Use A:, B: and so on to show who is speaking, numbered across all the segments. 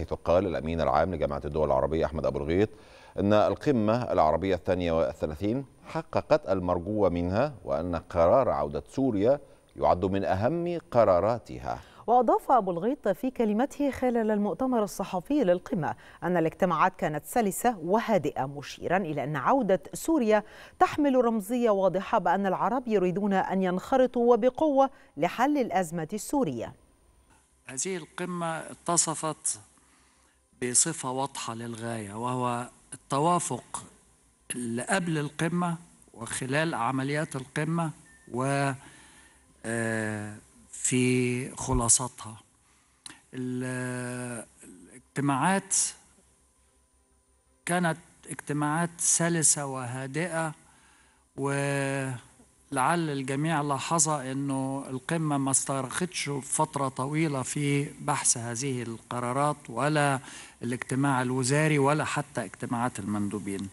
A: حيث قال الأمين العام لجامعة الدول العربية أحمد أبو الغيط أن القمة العربية الثانية والثلاثين حققت المرجو منها وأن قرار عودة سوريا يعد من أهم قراراتها
B: وأضاف أبو الغيط في كلمته خلال المؤتمر الصحفي للقمة أن الاجتماعات كانت سلسة وهادئة مشيرا إلى أن عودة سوريا تحمل رمزية واضحة بأن العرب يريدون أن ينخرطوا وبقوة لحل الأزمة السورية
C: هذه القمة اتصفت بصفة واضحة للغاية وهو التوافق اللي قبل القمة وخلال عمليات القمة و آه، في الاجتماعات كانت اجتماعات سلسة وهادئة و لعل الجميع لاحظ أنه القمة ما استغرقتش فترة طويلة في بحث هذه القرارات ولا الاجتماع الوزاري ولا حتى اجتماعات المندوبين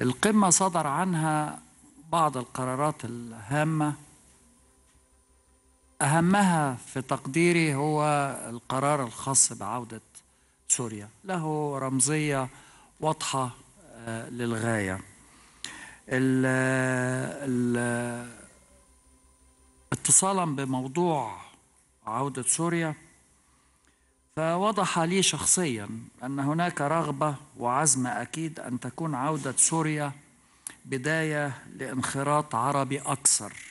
C: القمة صدر عنها بعض القرارات الهامة أهمها في تقديري هو القرار الخاص بعودة سوريا له رمزية واضحة آه، للغاية ال اتصالا بموضوع عودة سوريا فوضح لي شخصيا أن هناك رغبة وعزم أكيد أن تكون عودة سوريا بداية لانخراط عربي أكثر